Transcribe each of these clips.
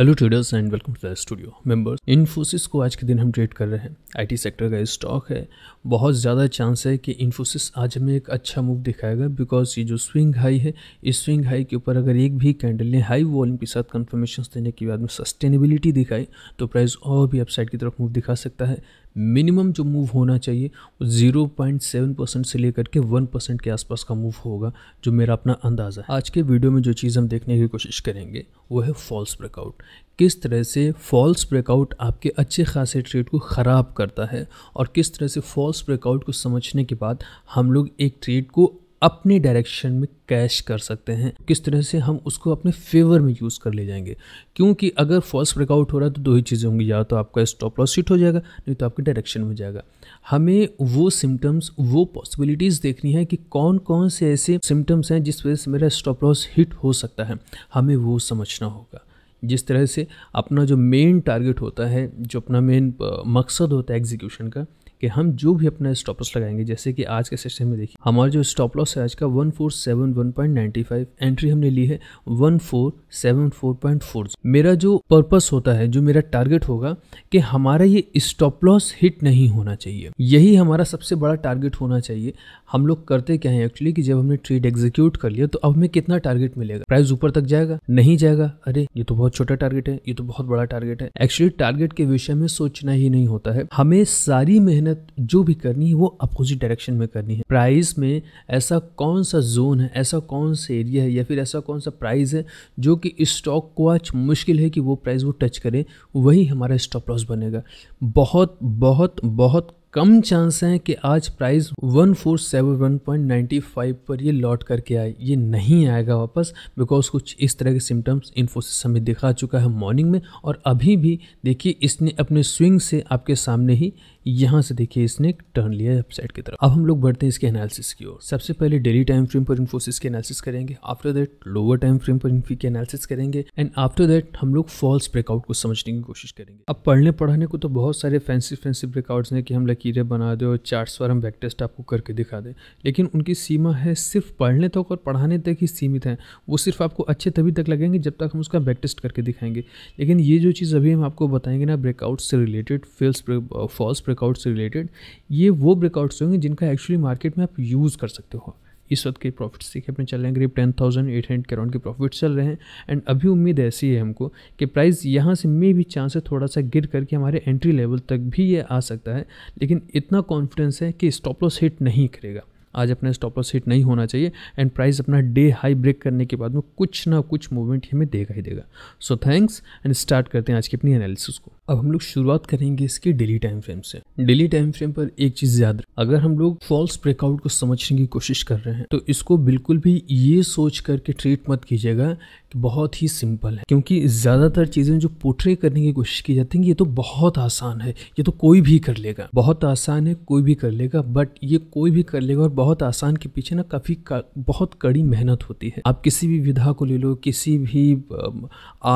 hello traders and welcome to the studio members Infosys को आज के दिन हम ट्रेड कर रहे हैं आईटी सेक्टर का स्टॉक है बहुत ज़्यादा चांस है कि इन्फोसिस आज हमें एक अच्छा मूव दिखाएगा बिकॉज ये जो स्विंग हाई है इस स्विंग हाई के ऊपर अगर एक भी कैंडल ने हाई वॉल्यूम के साथ कन्फर्मेशन देने के बाद में सस्टेनेबिलिटी दिखाई तो प्राइस और भी अपसाइड की तरफ मूव दिखा सकता है मिनिमम जो मूव होना चाहिए वो ज़ीरो पॉइंट सेवन परसेंट से लेकर के वन परसेंट के आसपास का मूव होगा जो मेरा अपना अंदाज़ा है आज के वीडियो में जो चीज़ हम देखने की कोशिश करेंगे वो है फॉल्स ब्रेकआउट किस तरह से फॉल्स ब्रेकआउट आपके अच्छे खासे ट्रेड को ख़राब करता है और किस तरह से फॉल्स ब्रेकआउट को समझने के बाद हम लोग एक ट्रेड को अपने डायरेक्शन में कैश कर सकते हैं किस तरह से हम उसको अपने फेवर में यूज़ कर ले जाएंगे क्योंकि अगर फॉल्स ब्रेकआउट हो रहा है तो दो ही चीज़ें होंगी या तो आपका स्टॉप लॉस हिट हो जाएगा नहीं तो आपके डायरेक्शन में जाएगा हमें वो सिम्टम्स वो पॉसिबिलिटीज़ देखनी है कि कौन कौन से ऐसे सिम्टम्स हैं जिस वजह से मेरा स्टॉप लॉस हिट हो सकता है हमें वो समझना होगा जिस तरह से अपना जो मेन टारगेट होता है जो अपना मेन मकसद होता है एग्जीक्यूशन का कि हम जो भी अपना स्टॉप लॉस लगाएंगे जैसे कि आज के सेशन में देखिए हमारा जो स्टॉप लॉस है आज का one four seven one point five entry हमने ली है one four seven four point four मेरा जो पर्पस होता है जो मेरा टारगेट होगा कि हमारा ये स्टॉप लॉस हिट नहीं होना चाहिए यही हमारा सबसे बड़ा टारगेट होना चाहिए हम लोग करते क्या है एक्चुअली कि जब हमने ट्रेड एग्जीक्यूट कर लिया तो अब हमें कितना टारगेट मिलेगा प्राइस ऊपर तक जाएगा नहीं जाएगा अरे ये तो बहुत छोटा टारगेट है ये तो बहुत बड़ा टारगेट है एक्चुअली टारगेट के विषय में सोचना ही नहीं होता है हमें सारी मेहनत मेहनत जो भी करनी है वो अपोजिट डायरेक्शन में करनी है प्राइस में ऐसा कौन सा जोन है ऐसा कौन सा एरिया है या फिर ऐसा कौन सा प्राइस है जो कि स्टॉक को आज मुश्किल है कि वो प्राइस वो टच करे वही हमारा स्टॉप लॉस बनेगा बहुत बहुत बहुत कम चांस हैं कि आज प्राइस 1471.95 पर ये लौट करके आए ये नहीं आएगा वापस बिकॉज कुछ इस तरह के सिम्टम्स इन्फोसिस हमें दिखा चुका है मॉर्निंग में और अभी भी देखिए इसने अपने स्विंग से आपके सामने ही यहाँ से देखिए इसने एक टर्न लिया है वेबसाइट की तरफ अब हम लोग बढ़ते हैं इसके एनालिसिस की ओर सबसे पहले डेली टाइम फ्रेम पर इन्फोसिस के एनालिसिस करेंगे after that lower time frame पर इन्फी के एनालिसिस करेंगे एंड आफ्टर दैट हम लोग फॉल्स ब्रेकआउट को समझने की कोशिश करेंगे अब पढ़ने पढ़ाने को तो बहुत सारे फैंसी फैंसी ब्रेकआउट्स हैं कि हम लकीरें बना दें और चार्ट पर हम बैकटेस्ट आपको करके दिखा दें लेकिन उनकी सीमा है सिर्फ पढ़ने तक और पढ़ाने तक ही सीमित है वो सिर्फ आपको अच्छे तभी तक लगेंगे जब तक हम उसका बैकटेस्ट करके दिखाएंगे लेकिन ये जो चीज़ अभी हम आपको बताएंगे ना ब्रेकआउट से related fails false break breakout से रिलेटेड ये वो ब्रेकआउट्स होंगे जिनका एक्चुअली मार्केट में आप यूज़ कर सकते हो इस वक्त के प्रॉफिट्स देखिए अपने चल रहे हैं करीब टेन थाउजेंड एट हंड्रेड के अराउंड के प्रॉफिट्स चल रहे हैं एंड अभी उम्मीद ऐसी है हमको कि प्राइस यहाँ से मे भी चांस है थोड़ा सा गिर करके हमारे एंट्री लेवल तक भी ये आ सकता है लेकिन इतना कॉन्फिडेंस है कि स्टॉप लॉस हिट नहीं करेगा आज अपना स्टॉप लॉस हिट नहीं होना चाहिए एंड प्राइस अपना डे हाई ब्रेक करने के बाद में कुछ ना कुछ मूवमेंट हमें देगा ही देगा सो थैंक्स एंड स्टार्ट करते हैं आज की अपनी एनालिसिस को अब हम लोग शुरुआत करेंगे इसके डेली टाइम फ्रेम से डेली टाइम फ्रेम पर एक चीज याद अगर हम लोग फॉल्स ब्रेकआउट को समझने की कोशिश कर रहे हैं तो इसको बिल्कुल भी ये सोच करके ट्रीट मत कीजिएगा कि बहुत ही सिंपल है क्योंकि ज्यादातर चीजें जो पोट्रे करने की कोशिश की जाती है ये तो बहुत आसान है ये तो कोई भी कर लेगा बहुत आसान है कोई भी कर लेगा बट ये कोई भी कर लेगा और बहुत आसान के पीछे ना काफी का, बहुत कड़ी मेहनत होती है आप किसी भी विधा को ले लो किसी भी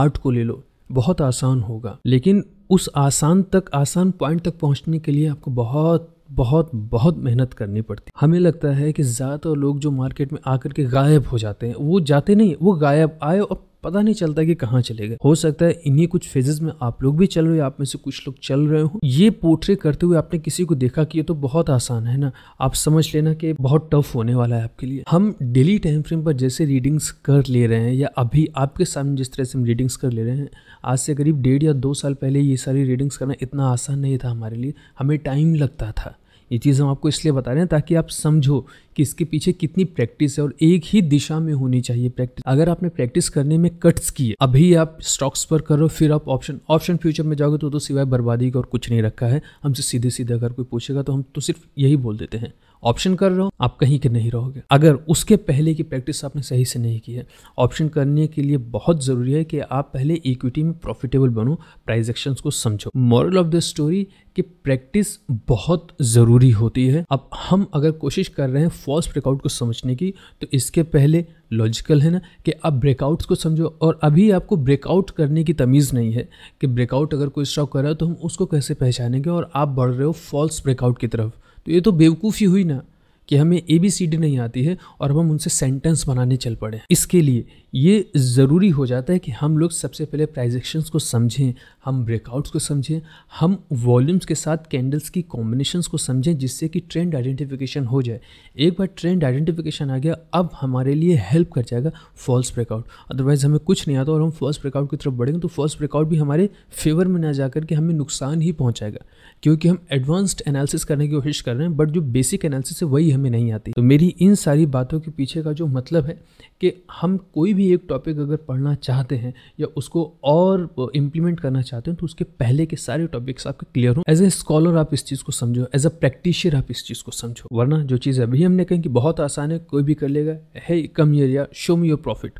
आर्ट को ले लो बहुत आसान होगा लेकिन उस आसान तक आसान पॉइंट तक पहुंचने के लिए आपको बहुत बहुत बहुत मेहनत करनी पड़ती है हमें लगता है कि ज़्यादातर लोग जो मार्केट में आकर के गायब हो जाते हैं वो जाते नहीं वो गायब आए और पता नहीं चलता कि कहाँ चले गए हो सकता है इन्हीं कुछ फेजेस में आप लोग भी चल रहे हो आप में से कुछ लोग चल रहे हो ये पोर्ट्रे करते हुए आपने किसी को देखा कि ये तो बहुत आसान है ना आप समझ लेना कि बहुत टफ होने वाला है आपके लिए हम डेली टाइम फ्रेम पर जैसे रीडिंग्स कर ले रहे हैं या अभी आपके सामने जिस तरह से हम रीडिंग्स कर ले रहे हैं आज से करीब डेढ़ या दो साल पहले ये सारी रीडिंग्स करना इतना आसान नहीं था हमारे लिए हमें टाइम लगता था ये चीज़ हम आपको इसलिए बता रहे हैं ताकि आप समझो कि इसके पीछे कितनी प्रैक्टिस है और एक ही दिशा में होनी चाहिए प्रैक्टिस अगर आपने प्रैक्टिस करने में कट्स किए अभी आप स्टॉक्स पर करो फिर आप ऑप्शन ऑप्शन फ्यूचर में जाओगे तो, तो सिवाय बर्बादी का और कुछ नहीं रखा है हमसे सीधे सीधे अगर कोई पूछेगा तो हम तो सिर्फ यही बोल देते हैं ऑप्शन कर रहे हो आप कहीं के नहीं रहोगे अगर उसके पहले की प्रैक्टिस आपने सही से नहीं की है ऑप्शन करने के लिए बहुत ज़रूरी है कि आप पहले इक्विटी में प्रॉफिटेबल बनो प्राइस एक्शन को समझो मॉरल ऑफ द स्टोरी कि प्रैक्टिस बहुत ज़रूरी होती है अब हम अगर कोशिश कर रहे हैं फॉल्स ब्रेकआउट को समझने की तो इसके पहले लॉजिकल है ना कि आप ब्रेकआउट्स को समझो और अभी आपको ब्रेकआउट करने की तमीज़ नहीं है कि ब्रेकआउट अगर कोई स्टॉक कर रहा है तो हम उसको कैसे पहचानेंगे और आप बढ़ रहे हो फॉल्स ब्रेकआउट की तरफ तो ये तो बेवकूफ़ी हुई ना कि हमें ए बी सी डी नहीं आती है और हम उनसे सेंटेंस बनाने चल पड़े इसके लिए ये ज़रूरी हो जाता है कि हम लोग सबसे पहले प्राइस एक्शंस को समझें हम ब्रेकआउट्स को समझें हम वॉल्यूम्स के साथ कैंडल्स की कॉम्बिनेशंस को समझें जिससे कि ट्रेंड आइडेंटिफिकेशन हो जाए एक बार ट्रेंड आइडेंटिफिकेशन आ गया अब हमारे लिए हेल्प कर जाएगा फॉल्स ब्रेकआउट अदरवाइज़ हमें कुछ नहीं आता और हम फॉल्स ब्रेकआउट की तरफ बढ़ेंगे तो फॉल्स ब्रेकआउट भी हमारे फेवर में ना जा करके हमें नुकसान ही पहुँचाएगा क्योंकि हम एडवांस्ड एनालिसिस करने की कोशिश कर रहे हैं बट जो बेसिक एनालिसिस है वही हमें नहीं आती तो मेरी इन सारी बातों के पीछे का जो मतलब है कि हम कोई भी भी एक टॉपिक अगर पढ़ना चाहते हैं या उसको और इम्प्लीमेंट करना चाहते हो तो उसके पहले के सारे टॉपिक्स आपके क्लियर हों एज ए स्कॉलर आप इस चीज़ को समझो एज अ प्रैक्टिशियर आप इस चीज़ को समझो वरना जो चीज़ अभी हमने कहें कि बहुत आसान है कोई भी कर लेगा है come area show me your profit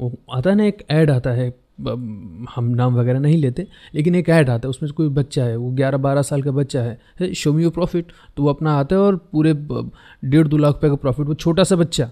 वो आता ना एक ऐड आता है हम नाम वगैरह नहीं लेते लेकिन एक ऐड आता है उसमें कोई बच्चा है वो ग्यारह बारह साल का बच्चा है शो मी योर प्रॉफिट तो वो अपना आता है और पूरे डेढ़ दो लाख रुपये का प्रॉफिट वो छोटा सा बच्चा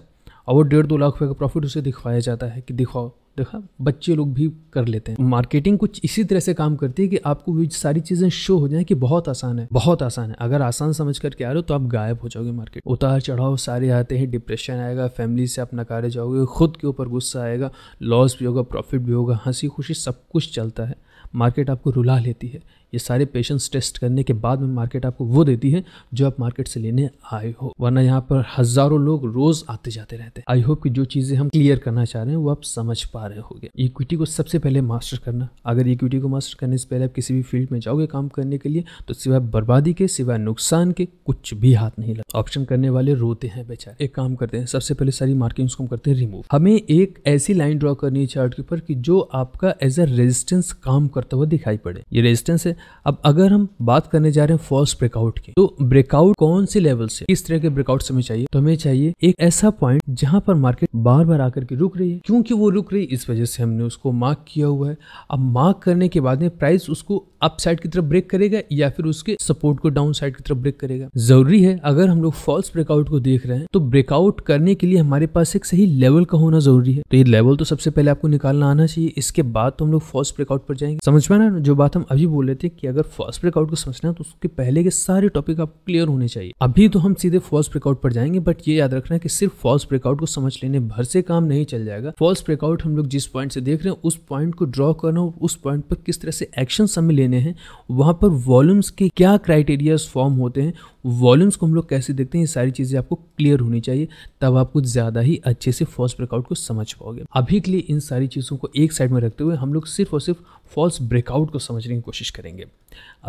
और वो डेढ़ दो लाख रुपये का प्रॉफिट उसे दिखवाया जाता है कि दिखाओ देखा बच्चे लोग भी कर लेते हैं मार्केटिंग कुछ इसी तरह से काम करती है कि आपको ये सारी चीज़ें शो हो जाए कि बहुत आसान है बहुत आसान है अगर आसान समझ करके आ रहे हो तो आप गायब हो जाओगे मार्केट उतार चढ़ाव सारे आते हैं डिप्रेशन आएगा फैमिली से आप नकारे जाओगे खुद के ऊपर गुस्सा आएगा लॉस भी होगा प्रॉफिट भी होगा हंसी खुशी सब कुछ चलता है मार्केट आपको रुला लेती है ये सारे पेशेंस टेस्ट करने के बाद में मार्केट आपको वो देती है जो आप मार्केट से लेने आए हो वरना यहाँ पर हज़ारों लोग रोज़ आते जाते रहते हैं आई होप कि जो चीज़ें हम क्लियर करना चाह रहे हैं वो आप समझ पा रहे हो इक्विटी को सबसे पहले मास्टर करना अगर इक्विटी को मास्टर करने से पहले आप किसी भी फील्ड में जाओगे काम करने के लिए तो सिवाय बर्बादी के सिवाय नुकसान के कुछ भी हाथ नहीं लगता ऑप्शन करने वाले रोते हैं बेचारे एक काम करते हैं सबसे पहले सारी मार्किंग्स को हम करते हैं रिमूव हमें एक ऐसी लाइन ड्रॉ करनी है चार्ट के ऊपर कि जो आपका एज ए रेजिस्टेंस काम करता हुआ दिखाई पड़े ये रेजिस्टेंस है अब अगर हम बात करने जा रहे हैं फॉल्स ब्रेकआउट की तो ब्रेकआउट कौन से लेवल से किस तरह के ब्रेकआउट हमें चाहिए तो हमें चाहिए एक ऐसा पॉइंट जहां पर मार्केट बार बार आकर के रुक रही है क्योंकि वो रुक रही इस वजह से हमने उसको मार्क किया हुआ है अब मार्क करने के बाद में प्राइस उसको अपसाइड की तरफ ब्रेक करेगा या फिर उसके सपोर्ट को डाउन साइड की तरफ ब्रेक करेगा जरूरी है अगर हम लोग फॉल्स ब्रेकआउट को देख रहे हैं तो ब्रेकआउट करने के लिए हमारे पास एक सही लेवल का होना जरूरी है तो ये लेवल तो सबसे पहले आपको निकालना आना चाहिए इसके बाद तो हम लोग फॉल्स ब्रेकआउट पर जाएंगे समझ में ना जो बात हम अभी बोल रहे थे कि अगर फर्स्ट ब्रेकआउट को समझना है तो उसके पहले के सारे टॉपिक आपको क्लियर होने चाहिए अभी तो हम सीधे फॉल्स ब्रेकआउट पर जाएंगे बट ये याद रखना है कि सिर्फ फॉल्स ब्रेकआउट को समझ लेने भर से काम नहीं चल जाएगा फॉल्स ब्रेकआउट हम लोग जिस पॉइंट से देख रहे हैं उस पॉइंट को ड्रॉ करना और उस पॉइंट पर किस तरह से एक्शन हमें लेने हैं वहाँ पर वॉल्यूम्स के क्या क्राइटेरियाज फॉर्म होते हैं वॉल्यूम्स को हम लोग कैसे देखते हैं ये सारी चीज़ें आपको क्लियर होनी चाहिए तब आप कुछ ज़्यादा ही अच्छे से फॉल्स ब्रेकआउट को समझ पाओगे अभी के लिए इन सारी चीज़ों को एक साइड में रखते हुए हम लोग सिर्फ और सिर्फ फॉल्स ब्रेकआउट को समझने की कोशिश करेंगे करेंगे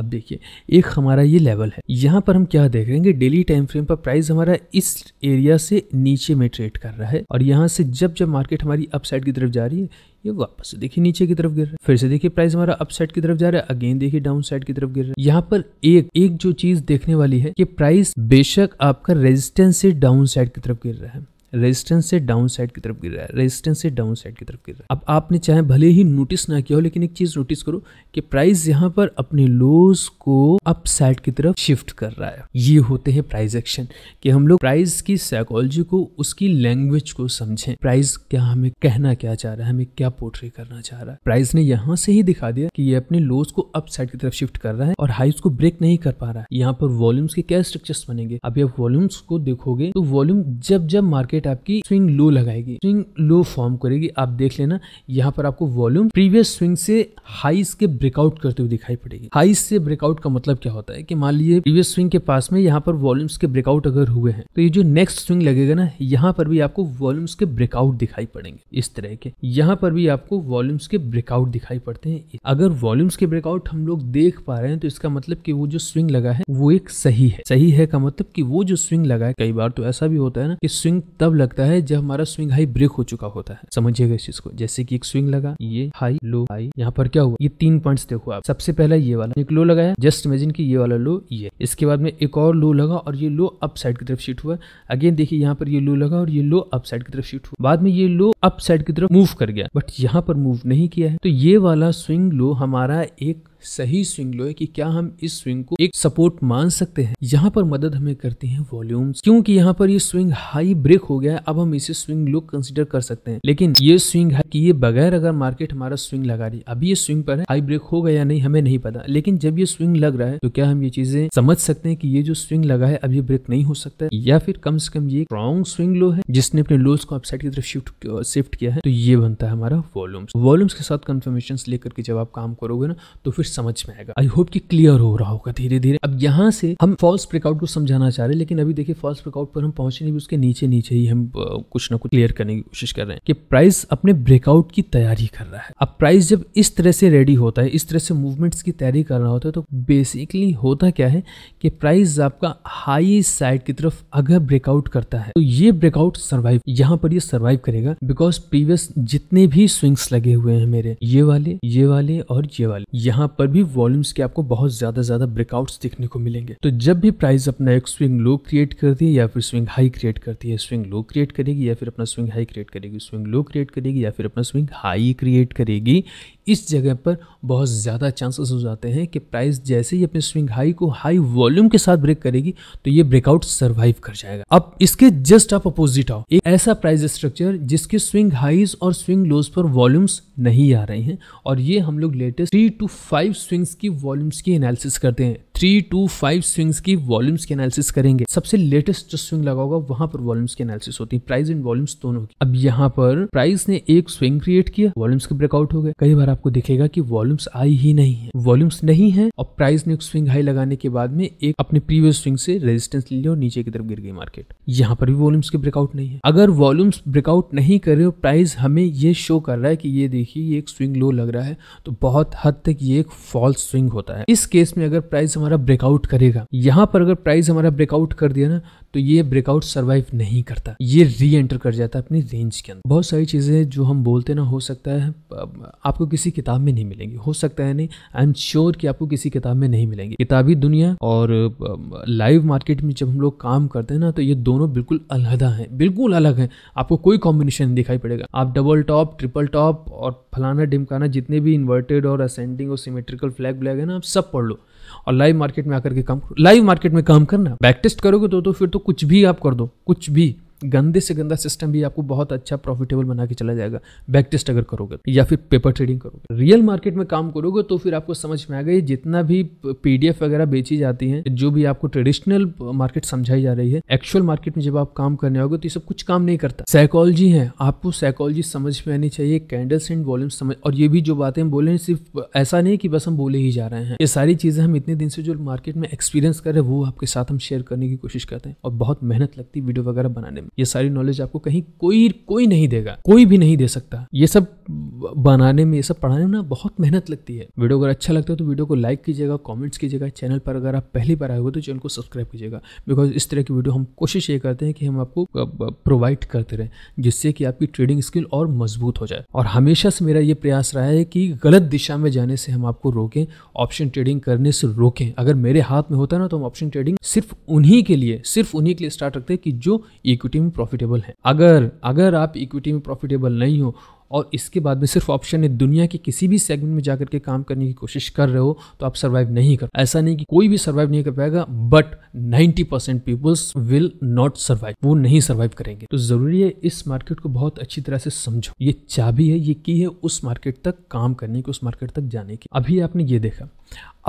अब देखिए एक हमारा ये लेवल है यहाँ पर हम क्या देख रहे हैं कि डेली टाइम फ्रेम पर प्राइस हमारा इस एरिया से नीचे में ट्रेड कर रहा है और यहाँ से जब जब मार्केट हमारी अपसाइड की तरफ जा रही है ये वापस से देखिए नीचे की तरफ गिर रहा है फिर से देखिए प्राइस हमारा अपसाइड की तरफ जा रहा है अगेन देखिए डाउन साइड की तरफ गिर रहा है यहाँ पर एक एक जो चीज देखने वाली है कि प्राइस बेशक आपका रेजिस्टेंस से डाउन साइड की तरफ गिर रहा है रेजिस्टेंस से डाउन साइड की तरफ गिर रहा है रेजिस्टेंस से डाउन साइड की तरफ गिर रहा है अब आपने चाहे भले ही नोटिस ना किया हो लेकिन एक चीज़ नोटिस करो कि प्राइस यहाँ पर अपने लोज को अप साइड की तरफ शिफ्ट कर रहा है ये होते हैं प्राइस एक्शन कि हम लोग प्राइस की साइकोलॉजी को उसकी लैंग्वेज को समझें प्राइस क्या हमें कहना क्या चाह रहा है हमें क्या पोर्ट्रे करना चाह रहा है प्राइस ने यहाँ से ही दिखा दिया कि ये अपने लोज को अप साइड की तरफ शिफ्ट कर रहा है और हाई को ब्रेक नहीं कर पा रहा है यहाँ पर वॉल्यूम्स के क्या स्ट्रक्चर्स बनेंगे अभी आप वॉल्यूम्स को देखोगे तो वॉल्यूम जब जब मार्केट मार्केट आपकी स्विंग लो लगाएगी स्विंग लो फॉर्म करेगी आप देख लेना यहाँ पर आपको वॉल्यूम प्रीवियस स्विंग से हाइस के ब्रेकआउट करते हुए दिखाई पड़ेगी हाइस से ब्रेकआउट का मतलब क्या होता है कि मान लीजिए प्रीवियस स्विंग के पास में यहाँ पर वॉल्यूम्स के ब्रेकआउट अगर हुए हैं तो ये जो नेक्स्ट स्विंग लगेगा ना यहाँ पर भी आपको वॉल्यूम्स के ब्रेकआउट दिखाई पड़ेंगे इस तरह के यहाँ पर भी आपको वॉल्यूम्स के ब्रेकआउट दिखाई पड़ते हैं अगर वॉल्यूम्स के ब्रेकआउट हम लोग देख पा रहे हैं तो इसका मतलब कि वो जो स्विंग लगा है वो एक सही है सही है का मतलब कि वो जो स्विंग लगा है कई बार तो ऐसा भी होता है ना कि स्विंग तब तब लगता है जब हमारा स्विंग हाई ब्रेक हो चुका होता है समझिएगा इस चीज को जैसे कि एक स्विंग लगा ये हाई लो हाई यहाँ पर क्या हुआ ये तीन पॉइंट्स देखो आप सबसे पहला ये वाला एक लो लगाया जस्ट इमेजिन की ये वाला लो ये इसके बाद में एक और लो लगा और ये लो अप साइड की तरफ शिफ्ट हुआ अगेन देखिए यहाँ पर ये लो लगा और ये लो अप साइड की तरफ शिफ्ट हुआ बाद में ये लो अप साइड की तरफ मूव कर गया बट यहाँ पर मूव नहीं किया है तो ये वाला स्विंग लो हमारा एक सही स्विंग लो है कि क्या हम इस स्विंग को एक सपोर्ट मान सकते हैं यहाँ पर मदद हमें करती है वॉल्यूम क्योंकि यहाँ पर ये स्विंग हाई ब्रेक हो गया है अब हम इसे स्विंग लो कंसिडर कर सकते हैं लेकिन ये स्विंग है कि ये बगैर अगर मार्केट हमारा स्विंग लगा रही अभी ये स्विंग पर है हाई ब्रेक होगा या नहीं हमें नहीं पता लेकिन जब ये स्विंग लग रहा है तो क्या हम ये चीजें समझ सकते हैं कि ये जो स्विंग लगा है अब ये ब्रेक नहीं हो सकता या फिर कम से कम ये स्ट्रॉन्ग स्विंग लो है जिसने अपने लोज को अपसाइड की तरफ शिफ्ट शिफ्ट किया है तो ये बनता है हमारा वॉल्यूम्स वॉल्यूम्स के साथ कंफर्मेशन लेकर के जब आप काम करोगे ना तो फिर समझ में आएगा आई होप कि क्लियर हो रहा होगा धीरे धीरे अब यहाँ से हम फॉल्स ब्रेकआउट को समझाना चाह रहे हैं लेकिन अभी देखिए फॉल्स ब्रेकआउट पर हम पहुंचे नहीं उसके नीचे नीचे ही हम कुछ ना कुछ क्लियर करने की कोशिश कर रहे हैं कि प्राइस अपने ब्रेकआउट की तैयारी कर रहा है अब प्राइस जब इस तरह से रेडी होता है इस तरह से मूवमेंट्स की तैयारी कर रहा होता है तो बेसिकली होता क्या है कि प्राइस आपका हाई साइड की तरफ अगर ब्रेकआउट करता है तो ये ब्रेकआउट सर्वाइव यहाँ पर ये सर्वाइव करेगा बिकॉज प्रीवियस जितने भी स्विंग्स लगे हुए हैं मेरे ये वाले ये वाले और ये वाले यहाँ पर पर भी वॉल्यूम्स के आपको बहुत ज्यादा ज्यादा ब्रेकआउट्स देखने को मिलेंगे तो जब भी प्राइस अपना एक स्विंग लो क्रिएट करती है या फिर स्विंग हाई क्रिएट करती है स्विंग लो क्रिएट करेगी या फिर अपना स्विंग हाई क्रिएट करेगी स्विंग लो क्रिएट करेगी या फिर अपना स्विंग हाई क्रिएट करेगी इस जगह पर बहुत ज़्यादा चांसेस हो जाते हैं कि प्राइस जैसे ही अपने स्विंग हाई को हाई वॉल्यूम के साथ ब्रेक करेगी तो ये ब्रेकआउट सर्वाइव कर जाएगा अब इसके जस्ट आप अपोजिट आओ एक ऐसा प्राइस स्ट्रक्चर जिसके स्विंग हाईज और स्विंग लोज पर वॉल्यूम्स नहीं आ रहे हैं और ये हम लोग latest three two five swings की वॉल्यूम्स की एनालिसिस करते हैं थ्री टू फाइव स्विंग्स की वॉल्यूम्स की एनालिसिस करेंगे सबसे लेटेस्ट जो स्विंग लगा होगा वहां पर वॉल्यूम्स की एनालिसिस होती है प्राइस एंड वॉल्यूम्स दोनों की अब यहाँ पर प्राइस ने एक स्विंग क्रिएट किया वॉल्यूम्स के ब्रेकआउट हो गए कई बार आपको दिखेगा कि वॉल्यूम्स आई ही नहीं है वॉल्यूम्स नहीं है और प्राइस ने एक स्विंग हाई लगाने के बाद में एक अपने प्रीवियस स्विंग से रेजिस्टेंस ले लिया और नीचे की तरफ गिर गई मार्केट यहाँ पर भी वॉल्यूम्स के ब्रेकआउट नहीं है अगर वॉल्यूम्स ब्रेकआउट नहीं करे हो प्राइस हमें ये शो कर रहा है कि ये देखिए ये एक स्विंग लो लग रहा है तो बहुत हद तक ये एक फॉल्स स्विंग होता है इस केस में अगर प्राइस हमारा ब्रेकआउट करेगा यहाँ पर अगर प्राइस हमारा ब्रेकआउट कर दिया ना तो ये ब्रेकआउट सर्वाइव नहीं करता ये री एंटर कर जाता है अपनी रेंज के अंदर बहुत सारी चीज़ें जो हम बोलते ना हो सकता है आपको किसी किताब में नहीं मिलेंगी हो सकता है नहीं आई एम श्योर कि आपको किसी किताब में नहीं मिलेंगी किताबी दुनिया और लाइव मार्केट में जब हम लोग काम करते हैं ना तो ये दोनों बिल्कुल अलहदा हैं बिल्कुल अलग हैं आपको कोई कॉम्बिनेशन नहीं दिखाई पड़ेगा आप डबल टॉप ट्रिपल टॉप और फलाना डिमकाना जितने भी इन्वर्टेड और असेंडिंग और सिमेट्रिकल फ्लैग व्लैग है ना आप सब पढ़ लो और लाइव मार्केट में आकर के काम लाइव मार्केट में काम करना बैक टेस्ट करोगे तो तो फिर तो कुछ भी आप कर दो कुछ भी गंदे से गंदा सिस्टम भी आपको बहुत अच्छा प्रॉफिटेबल बना के चला जाएगा बैक टेस्ट अगर करोगे या फिर पेपर ट्रेडिंग करोगे रियल मार्केट में काम करोगे तो फिर आपको समझ में आएगा ये जितना भी पीडीएफ वगैरह बेची जाती है जो भी आपको ट्रेडिशनल मार्केट समझाई जा रही है एक्चुअल मार्केट में जब आप काम करने आओगे तो ये सब कुछ काम नहीं करता साइकोलॉजी है आपको साइकोलॉजी समझ में आनी चाहिए कैंडल्स एंड वॉल्यूम समझ और ये भी जो बातें हम बोले सिर्फ ऐसा नहीं कि बस हम बोले ही जा रहे हैं ये सारी चीजें हम इतने दिन से जो मार्केट में एक्सपीरियंस कर रहे हैं वो आपके साथ हम शेयर करने की कोशिश करते हैं और बहुत मेहनत लगती है वीडियो वगैरह बनाने में ये सारी नॉलेज आपको कहीं कोई कोई नहीं देगा कोई भी नहीं दे सकता ये सब बनाने में ये सब पढ़ाने में ना बहुत मेहनत लगती है वीडियो अगर अच्छा लगता है तो वीडियो को लाइक कीजिएगा कॉमेंट्स कीजिएगा चैनल पर अगर आप पहली बार आए हो तो चैनल को सब्सक्राइब कीजिएगा बिकॉज इस तरह की वीडियो हम कोशिश ये करते हैं कि हम आपको प्रोवाइड करते रहें जिससे कि आपकी ट्रेडिंग स्किल और मजबूत हो जाए और हमेशा से मेरा ये प्रयास रहा है कि गलत दिशा में जाने से हम आपको रोकें ऑप्शन ट्रेडिंग करने से रोकें अगर मेरे हाथ में होता ना तो हम ऑप्शन ट्रेडिंग सिर्फ उन्हीं के लिए सिर्फ उन्हीं के लिए स्टार्ट रखते हैं कि जो इक्विटी इक्विटी में प्रॉफिटेबल है अगर अगर आप इक्विटी में प्रॉफिटेबल नहीं हो और इसके बाद में सिर्फ ऑप्शन है दुनिया के किसी भी सेगमेंट में जाकर के काम करने की कोशिश कर रहे हो तो आप सर्वाइव नहीं कर ऐसा नहीं कि कोई भी सर्वाइव नहीं कर पाएगा but 90% percent peoples will not survive वो नहीं सर्वाइव करेंगे तो जरूरी है इस मार्केट को बहुत अच्छी तरह से समझो ये चाबी है ये की है उस मार्केट तक काम करने की उस मार्केट तक जाने की अभी आपने ये देखा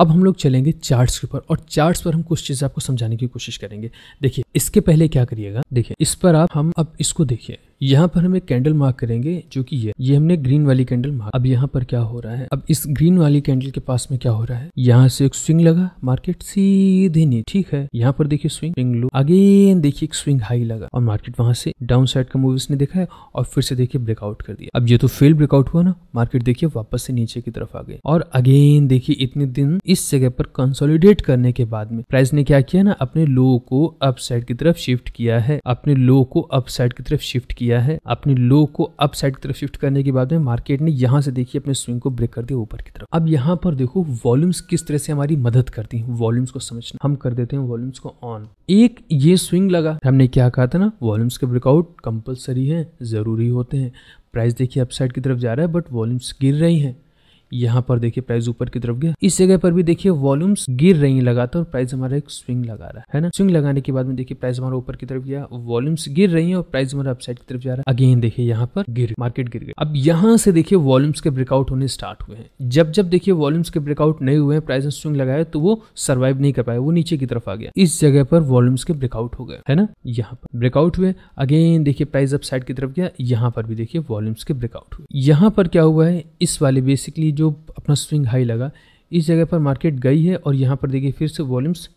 अब हम लोग चलेंगे चार्ट्स के ऊपर और चार्ट्स पर हम कुछ चीज़ें आपको समझाने की कोशिश करेंगे देखिए इसके पहले क्या करिएगा देखिए इस पर आप हम अब इसको देखिए यहाँ पर हम एक कैंडल मार्क करेंगे जो कि ये ये हमने ग्रीन वाली कैंडल मार्क अब यहाँ पर क्या हो रहा है अब इस ग्रीन वाली कैंडल के पास में क्या हो रहा है यहाँ से एक स्विंग लगा मार्केट सीधे नहीं ठीक है यहाँ पर देखिए स्विंग स्विंग लो अगेन देखिए एक स्विंग हाई लगा और मार्केट वहां से डाउन साइड का मूव इसने देखा है और फिर से देखिए ब्रेकआउट कर दिया अब ये तो फेल ब्रेकआउट हुआ ना मार्केट देखिए वापस से नीचे की तरफ आ गए और अगेन देखिए इतने दिन इस जगह पर कंसोलिडेट करने के बाद में प्राइस ने क्या किया ना अपने लो को अप साइड की तरफ शिफ्ट किया है अपने लो को अप साइड की तरफ शिफ्ट किया दिया है अपनी लो को अप साइड की तरफ शिफ्ट करने के बाद में मार्केट ने यहाँ से देखिए अपने स्विंग को ब्रेक कर दिया ऊपर की तरफ अब यहाँ पर देखो वॉल्यूम्स किस तरह से हमारी मदद करती है वॉल्यूम्स को समझना हम कर देते हैं वॉल्यूम्स को ऑन एक ये स्विंग लगा हमने क्या कहा था ना वॉल्यूम्स के ब्रेकआउट कंपल्सरी है जरूरी होते हैं प्राइस देखिए अपसाइड की तरफ जा रहा है बट वॉल्यूम्स गिर रही हैं यहाँ पर देखिए प्राइस ऊपर की तरफ गया इस जगह पर भी देखिए वॉल्यूम्स गिर रही है लगातार और प्राइस हमारा एक स्विंग लगा रहा है ना स्विंग लगाने के बाद में देखिए प्राइस हमारा ऊपर की तरफ गया वॉल्यूम्स गिर रही है और प्राइस हमारा अपसाइड की तरफ जा रहा है अगेन देखिए यहाँ पर गिर मार्केट गिर गया अब यहाँ से देखिए वॉल्यूम्स के ब्रेकआउट होने स्टार्ट हुए हैं जब जब देखिए वॉल्यूम्स के ब्रेकआउट नहीं हुए हैं प्राइस स्विंग लगाया तो वो सर्वाइव नहीं कर पाया वो नीचे की तरफ आ गया इस जगह पर वॉल्यूम्स के ब्रेकआउट हो गए है ना यहाँ पर ब्रेकआउट हुए अगेन देखिए प्राइस अपसाइड की तरफ गया यहाँ पर भी देखिए वॉल्यूम्स के ब्रेकआउट हुए यहाँ पर क्या हुआ है इस वाले बेसिकली जो जो अपना स्विंग हाई लगा इस जगह पर मार्केट गई है और यहाँ पर देखिए फिर से वॉल्यूम्स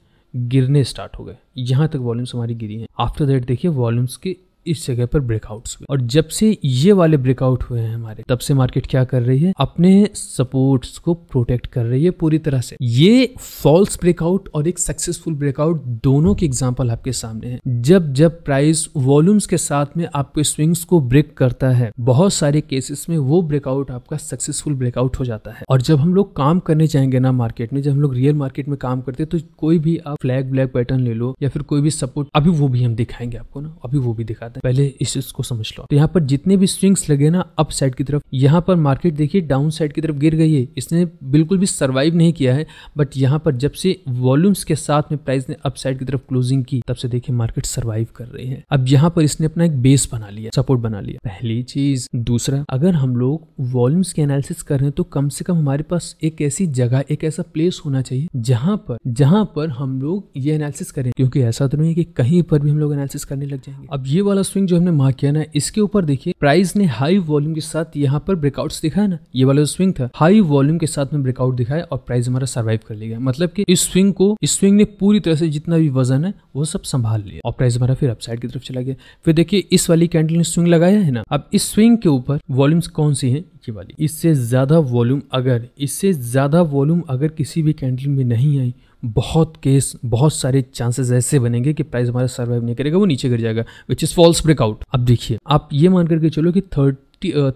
गिरने स्टार्ट हो गए यहाँ तक वॉल्यूम्स हमारी गिरी हैं आफ्टर दैट देखिए वॉल्यूम्स के इस जगह पर ब्रेकआउट्स हुए और जब से ये वाले ब्रेकआउट हुए हैं हमारे तब से मार्केट क्या कर रही है अपने सपोर्ट्स को प्रोटेक्ट कर रही है पूरी तरह से ये फॉल्स ब्रेकआउट और एक सक्सेसफुल ब्रेकआउट दोनों के एग्जाम्पल आपके सामने है जब जब प्राइस वॉल्यूम्स के साथ में आपके स्विंग्स को ब्रेक करता है बहुत सारे केसेस में वो ब्रेकआउट आपका सक्सेसफुल ब्रेकआउट हो जाता है और जब हम लोग काम करने जाएंगे ना मार्केट में जब हम लोग रियल मार्केट में काम करते हैं तो कोई भी आप फ्लैग ब्लैक पैटर्न ले लो या फिर कोई भी सपोर्ट अभी वो भी हम दिखाएंगे आपको ना अभी वो भी दिखाते जाता है पहले चीज को समझ लो तो यहाँ पर जितने भी स्विंग्स लगे ना अप साइड की तरफ यहाँ पर मार्केट देखिए डाउन साइड की तरफ गिर गई है इसने बिल्कुल भी सर्वाइव नहीं किया है बट यहाँ पर जब से वॉल्यूम्स के साथ में प्राइस ने अप साइड की तरफ क्लोजिंग की तब से देखिए मार्केट सर्वाइव कर रही है अब यहाँ पर इसने अपना एक बेस बना लिया सपोर्ट बना लिया पहली चीज दूसरा अगर हम लोग वॉल्यूम्स के एनालिसिस कर रहे हैं तो कम से कम हमारे पास एक ऐसी जगह एक ऐसा प्लेस होना चाहिए जहां पर जहां पर हम लोग ये एनालिसिस करें क्योंकि ऐसा तो नहीं है कि कहीं पर भी हम लोग एनालिसिस करने लग जाएंगे अब ये वाला स्विंग जो हमने मार्क किया ना इसके ऊपर देखिए प्राइस ने हाई वॉल्यूम के साथ यहाँ पर ब्रेकआउट दिखाया ना ये वाला स्विंग था हाई वॉल्यूम के साथ में ब्रेकआउट दिखाया और प्राइस हमारा सर्वाइव कर लिया मतलब की इस स्विंग को इस स्विंग ने पूरी तरह से जितना भी वजन है वो सब संभाल लिया और प्राइस हमारा फिर अपसाइड की तरफ चला गया फिर देखिए इस वाली कैंडल ने स्विंग लगाया है ना अब इस स्विंग के ऊपर वॉल्यूम्स कौन सी है वाली इससे ज्यादा वॉल्यूम अगर इससे ज्यादा वॉल्यूम अगर किसी भी कैंडल में नहीं आई बहुत केस बहुत सारे चांसेस ऐसे बनेंगे कि प्राइस हमारा सर्वाइव नहीं करेगा वो नीचे गिर जाएगा विच इज़ फॉल्स ब्रेकआउट अब देखिए आप ये मान करके चलो कि थर्ड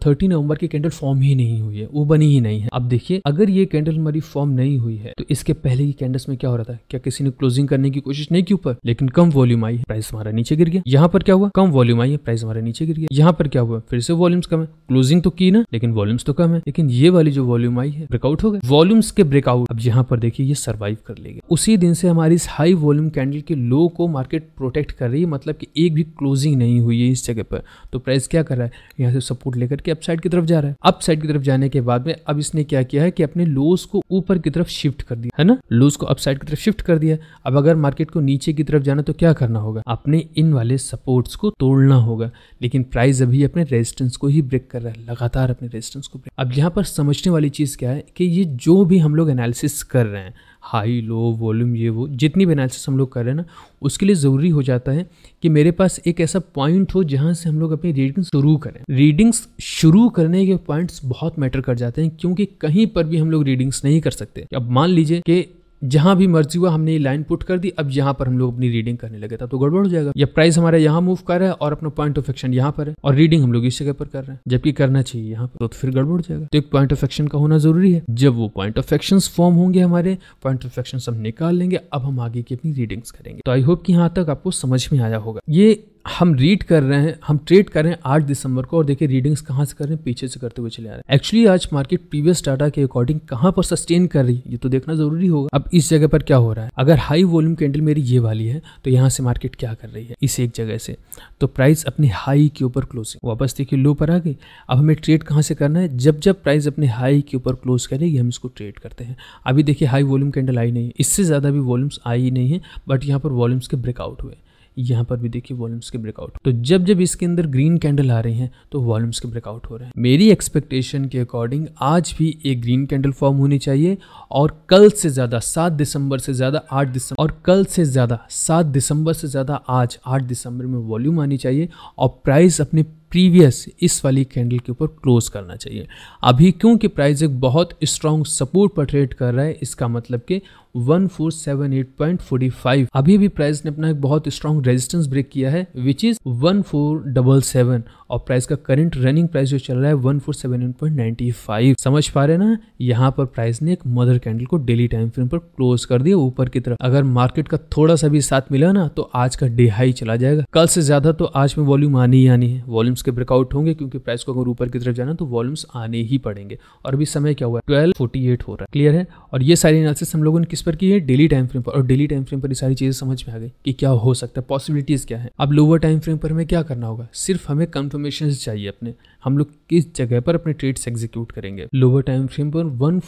थर्टी नवंबर की कैंडल फॉर्म ही नहीं हुई है वो बनी ही नहीं है अब देखिए अगर ये कैंडल हमारी फॉर्म नहीं हुई है तो इसके पहले की कैंडल्स में क्या हो रहा था क्या किसी ने क्लोजिंग करने की कोशिश नहीं की ऊपर लेकिन कम वॉल्यूम आई है प्राइस हमारा नीचे गिर गया यहाँ पर क्या हुआ कम वॉल्यूम आई है प्राइस हमारा नीचे गिर गया यहाँ पर क्या हुआ फिर से वॉल्यूम्स कम है क्लोजिंग तो की ना लेकिन वॉल्यूम्स तो कम है लेकिन ये वाली जो वॉल्यूम आई है ब्रेकआउट हो गए वॉल्यूम्स के ब्रेकआउट अब यहाँ पर देखिए ये सर्वाइव कर लेगा उसी दिन से हमारी इस हाई वॉल्यूम कैंडल के लो को मार्केट प्रोटेक्ट कर रही है मतलब कि एक भी क्लोजिंग नहीं हुई है इस जगह पर तो प्राइस क्या कर रहा है यहाँ से सपोर्ट इनपुट लेकर के अपसाइड की तरफ जा रहा है अपसाइड की तरफ जाने के बाद में अब इसने क्या किया है कि अपने लोस को ऊपर की तरफ शिफ्ट कर दिया है ना लोस को अपसाइड की तरफ शिफ्ट कर दिया अब अगर मार्केट को नीचे की तरफ जाना तो क्या करना होगा अपने इन वाले सपोर्ट्स को तोड़ना होगा लेकिन प्राइस अभी अपने रेजिस्टेंस को ही ब्रेक कर रहा है लगातार अपने रेजिस्टेंस को ब्रेक अब यहाँ पर समझने वाली चीज क्या है कि ये जो भी हम लोग एनालिसिस कर रहे हैं हाई लो वॉल्यूम ये वो जितनी भी एनालिसिस हम लोग कर रहे हैं ना उसके लिए ज़रूरी हो जाता है कि मेरे पास एक ऐसा पॉइंट हो जहाँ से हम लोग अपनी रीडिंग शुरू करें रीडिंग्स शुरू करने के पॉइंट्स बहुत मैटर कर जाते हैं क्योंकि कहीं पर भी हम लोग रीडिंग्स नहीं कर सकते अब मान लीजिए कि जहां भी मर्जी हुआ हमने ये लाइन पुट कर दी अब यहाँ पर हम लोग अपनी रीडिंग करने लगे था तो गड़बड़ हो जाएगा या प्राइस हमारा यहाँ मूव कर रहा है और अपना पॉइंट ऑफ एक्शन यहाँ पर है और रीडिंग हम लोग इस जगह पर कर रहे हैं जबकि करना चाहिए यहाँ पर तो, तो फिर गड़बड़ हो जाएगा तो एक पॉइंट ऑफ एक्शन का होना जरूरी है जब वो पॉइंट ऑफ एक्शन फॉर्म होंगे हमारे पॉइंट ऑफ एक्शन हम निकाल लेंगे अब हम आगे की अपनी रीडिंग्स करेंगे तो आई होप कि यहाँ तक आपको समझ में आया होगा ये हम रीड कर रहे हैं हम ट्रेड कर रहे हैं आठ दिसंबर को और देखिए रीडिंग्स कहाँ से कर रहे हैं पीछे से करते हुए चले आ रहे हैं एक्चुअली आज मार्केट प्रीवियस डाटा के अकॉर्डिंग कहाँ पर सस्टेन कर रही है ये तो देखना जरूरी होगा अब इस जगह पर क्या हो रहा है अगर हाई वॉल्यूम कैंडल मेरी ये वाली है तो यहाँ से मार्केट क्या कर रही है इस एक जगह से तो प्राइस अपने हाई के ऊपर क्लोजिंग वापस देखिए लो पर आ गई अब हमें ट्रेड कहाँ से करना है जब जब प्राइस अपने हाई के ऊपर क्लोज करेगी हम इसको ट्रेड करते हैं अभी देखिए हाई वॉल्यूम कैंडल आई नहीं है इससे ज़्यादा भी वॉल्यूम्स आई नहीं है बट यहाँ पर वॉल्यूम्स के ब्रेकआउट हुए यहाँ पर भी देखिए वॉल्यूम्स के ब्रेकआउट तो जब जब इसके अंदर ग्रीन कैंडल आ रहे हैं तो वॉल्यूम्स के ब्रेकआउट हो रहे हैं मेरी एक्सपेक्टेशन के अकॉर्डिंग आज भी एक ग्रीन कैंडल फॉर्म होनी चाहिए और कल से ज़्यादा सात दिसंबर से ज़्यादा आठ दिसंबर और कल से ज़्यादा सात दिसंबर से ज़्यादा आज आठ दिसंबर में वॉल्यूम आनी चाहिए और प्राइस अपने प्रीवियस इस वाली कैंडल के ऊपर क्लोज करना चाहिए अभी क्योंकि प्राइस एक बहुत स्ट्रांग सपोर्ट पर ट्रेड कर रहा है इसका मतलब कि 1478.45 अभी भी प्राइस ने अपना एक बहुत स्ट्रॉन्ग रेजिस्टेंस ब्रेक किया है विच इज 1477 और प्राइस का करंट रनिंग प्राइस जो चल रहा है 1478.95 समझ पा रहे ना यहाँ पर प्राइस ने एक मदर कैंडल को डेली टाइम फ्रेम पर क्लोज कर दिया ऊपर की तरफ अगर मार्केट का थोड़ा सा भी साथ मिला ना तो आज का डे हाई चला जाएगा कल से ज्यादा तो आज में वॉल्यूम आने ही आनी है वॉल्यूम्स के ब्रेकआउट होंगे क्योंकि प्राइस को अगर ऊपर की तरफ जाना तो वॉल्यूम्स आने ही पड़ेंगे और अभी समय क्या हुआ है ट्वेल्व हो रहा है क्लियर है और ये सारी एनालिसिस हम लोगों ने किस इस पर की है डेली टाइम फ्रेम पर और डेली टाइम फ्रेम पर ये सारी चीज़ें समझ में आ गई कि क्या हो सकता है पॉसिबिलिटीज़ क्या है अब लोअर टाइम फ्रेम पर हमें क्या करना होगा सिर्फ हमें कंफर्मेशन चाहिए अपने हम लोग किस जगह पर अपने ट्रेड्स एग्जीक्यूट करेंगे लोअर टाइम फ्रेम पर वन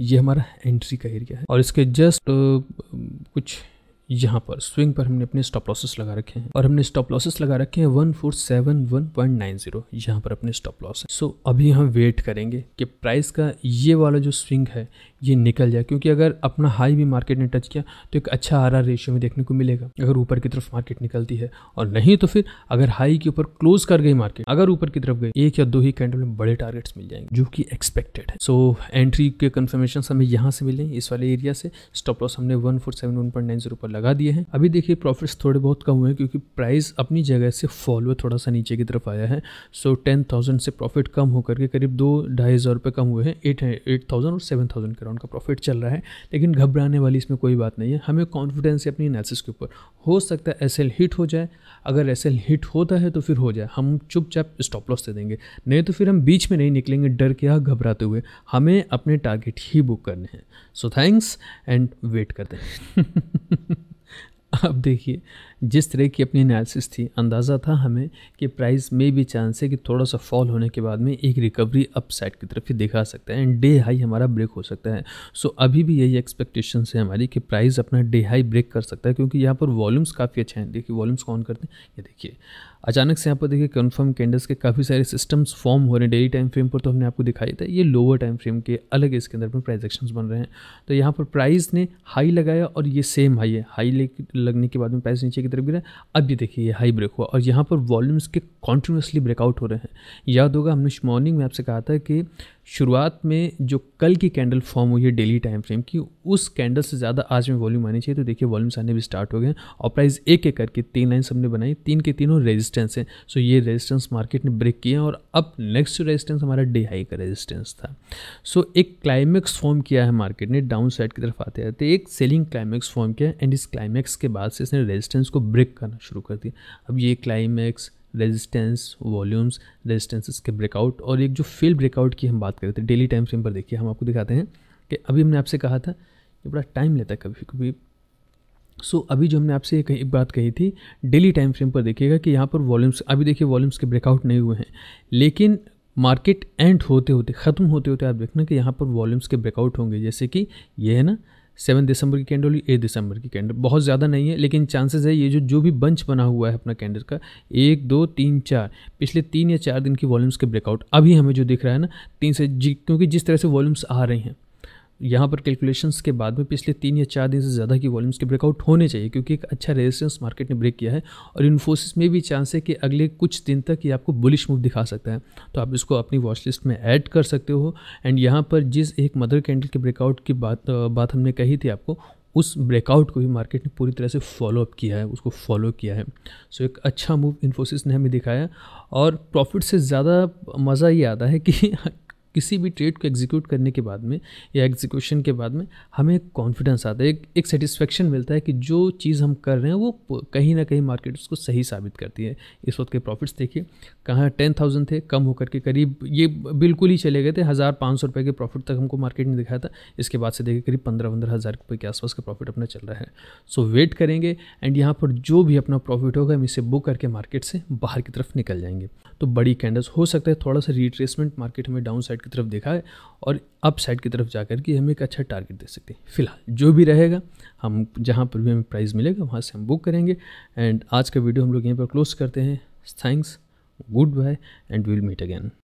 ये हमारा एंट्री का एरिया है और इसके जस्ट कुछ यहाँ पर स्विंग पर हमने अपने स्टॉप लॉसेस लगा रखे हैं और हमने स्टॉप लॉसेस लगा रखे हैं one four seven one point nine zero यहाँ पर अपने स्टॉप लॉस है सो so, अभी हम वेट करेंगे कि प्राइस का ये वाला जो स्विंग है ये निकल जाए क्योंकि अगर अपना हाई भी मार्केट ने टच किया तो एक अच्छा आर रेशियो में देखने को मिलेगा अगर ऊपर की तरफ मार्केट निकलती है और नहीं तो फिर अगर हाई के ऊपर क्लोज कर गई मार्केट अगर ऊपर की तरफ गई एक या दो ही कैंडल में बड़े टारगेट्स मिल जाएंगे जो कि एक्सपेक्टेड है सो so, एंट्री के कन्फर्मेशन हमें यहाँ से मिले इस वाले एरिया से स्टॉप लॉस हमने one four seven one point nine zero पर लगा दिए हैं अभी देखिए प्रॉफिट्स थोड़े बहुत कम हुए क्योंकि प्राइस अपनी जगह से फॉल हुए थोड़ा सा नीचे की तरफ आया है सो टेन थाउजेंड से प्रॉफिट कम होकर के करीब दो ढाई हज़ार रुपये कम हुए हैं एट एट थाउजेंड और सेवन थाउजेंड के राउंड का प्रॉफिट चल रहा है लेकिन घबराने वाली इसमें कोई बात नहीं है हमें कॉन्फिडेंस है अपनी एनालिसिस के ऊपर हो सकता है एस हिट हो जाए अगर एस हिट होता है तो फिर हो जाए हम चुपचाप स्टॉप लॉस दे देंगे नहीं तो फिर हम बीच में नहीं निकलेंगे डर के यहाँ घबराते हुए हमें अपने टारगेट ही बुक करने हैं सो थैंक्स एंड वेट करते हैं अब देखिए जिस तरह की अपनी एनालिसिस थी अंदाज़ा था हमें कि प्राइस में भी चांस है कि थोड़ा सा फॉल होने के बाद में एक रिकवरी अपसाइड की तरफ ही दिखा सकता है एंड डे हाई हमारा ब्रेक हो सकता है सो अभी भी यही एक्सपेक्टेशन है हमारी कि प्राइस अपना डे हाई ब्रेक कर सकता है क्योंकि यहाँ पर वॉल्यूम्स काफ़ी अच्छे हैं देखिए वॉल्यूम्स कौन करते हैं ये देखिए अचानक से यहाँ पर देखिए कन्फर्म कैंडल्स के काफ़ी सारे सिस्टम्स फॉर्म हो रहे हैं डेली टाइम फ्रेम पर तो हमने आपको दिखाई था ये लोअर टाइम फ्रेम के अलग इसके अंदर पर प्राइजेक्शन बन रहे हैं तो यहाँ पर प्राइस ने हाई लगाया और ये सेम हाई है हाई लगने के बाद में प्राइस नीचे की तरफ गिरा अब ये देखिए ये हाई ब्रेक हुआ और यहाँ पर वॉल्यूम्स के कॉन्टिन्यूसली ब्रेकआउट हो रहे हैं याद होगा हमने मॉर्निंग में आपसे कहा था कि शुरुआत में जो कल की कैंडल फॉर्म हुई है डेली टाइम फ्रेम की उस कैंडल से ज़्यादा आज में वॉल्यूम आनी चाहिए तो देखिए वॉल्यूम्स आने भी स्टार्ट हो गए और प्राइस एक एक करके तीन लाइन हमने बनाई तीन के तीनों रेजिस्टेंस हैं सो ये रेजिस्टेंस मार्केट ने ब्रेक किया और अब नेक्स्ट रेजिस्टेंस हमारा डे हाई का रेजिस्टेंस था सो एक क्लाइमैक्स फॉर्म किया है मार्केट ने डाउन साइड की तरफ आते आते एक सेलिंग क्लाइमैक्स फॉर्म किया एंड इस क्लाइमैक्स के बाद से इसने रेजिस्टेंस को ब्रेक करना शुरू कर दिया अब ये क्लाइमैक्स रेजिस्टेंस वॉल्यूम्स रेजिस्टेंसेस के ब्रेकआउट और एक जो फेल ब्रेकआउट की हम बात करें थे डेली टाइम फ्रेम पर देखिए हम आपको दिखाते हैं कि अभी हमने आपसे कहा था ये बड़ा टाइम लेता है कभी कभी सो so, अभी जो हमने आपसे एक बात कही थी डेली टाइम फ्रेम पर देखिएगा कि यहाँ पर वॉल्यूम्स अभी देखिए वॉल्यूम्स के ब्रेकआउट नहीं हुए हैं लेकिन मार्केट एंड होते होते ख़त्म होते होते आप देखना कि यहाँ पर वॉल्यूम्स के ब्रेकआउट होंगे जैसे कि ये है ना सेवन दिसंबर की कैंडल हुई एट दिसंबर की कैंडल बहुत ज़्यादा नहीं है लेकिन चांसेस है ये जो जो भी बंच बना हुआ है अपना कैंडल का एक दो तीन चार पिछले तीन या चार दिन की वॉल्यूम्स के ब्रेकआउट अभी हमें जो दिख रहा है ना तीन से जी क्योंकि जिस तरह से वॉल्यूम्स आ रही हैं यहाँ पर कैलकुलेशंस के बाद में पिछले तीन या चार दिन से ज़्यादा की वॉल्यूम्स के ब्रेकआउट होने चाहिए क्योंकि एक अच्छा रेजिस्टेंस मार्केट ने ब्रेक किया है और इन्फोसिस में भी चांस है कि अगले कुछ दिन तक ये आपको बुलिश मूव दिखा सकता है तो आप इसको अपनी वॉच लिस्ट में ऐड कर सकते हो एंड यहाँ पर जिस एक मदर कैंडल के ब्रेकआउट की बात बात हमने कही थी आपको उस ब्रेकआउट को भी मार्केट ने पूरी तरह से फॉलोअप किया है उसको फॉलो किया है सो so, एक अच्छा मूव इन्फोसिस ने हमें दिखाया और प्रॉफिट से ज़्यादा मज़ा ये आता है कि किसी भी ट्रेड को एग्जीक्यूट करने के बाद में या एग्जीक्यूशन के बाद में हमें कॉन्फिडेंस आता है एक एक सेटिस्फेक्शन मिलता है कि जो चीज़ हम कर रहे हैं वो कहीं ना कहीं मार्केट उसको सही साबित करती है इस वक्त के प्रॉफिट्स देखिए कहाँ टेन थाउजेंड थे कम होकर के करीब ये बिल्कुल ही चले गए थे हज़ार पाँच सौ रुपये के प्रॉफिट तक हमको मार्केट ने दिखाया था इसके बाद से देखिए करीब पंद्रह पंद्रह हज़ार रुपये के आसपास का प्रॉफिट अपना चल रहा है सो वेट करेंगे एंड यहाँ पर जो भी अपना प्रॉफिट होगा हम इसे बुक करके मार्केट से बाहर की तरफ निकल जाएंगे तो बड़ी कैंडल्स हो सकता है थोड़ा सा रिट्रेसमेंट मार्केट हमें डाउन साइड साइड की तरफ देखा है और अप साइड की तरफ जाकर के हमें एक अच्छा टारगेट दे सकते हैं फिलहाल जो भी रहेगा हम जहाँ पर भी हमें प्राइज़ मिलेगा वहाँ से हम बुक करेंगे एंड आज का वीडियो हम लोग यहीं पर क्लोज करते हैं thanks good bye and will meet again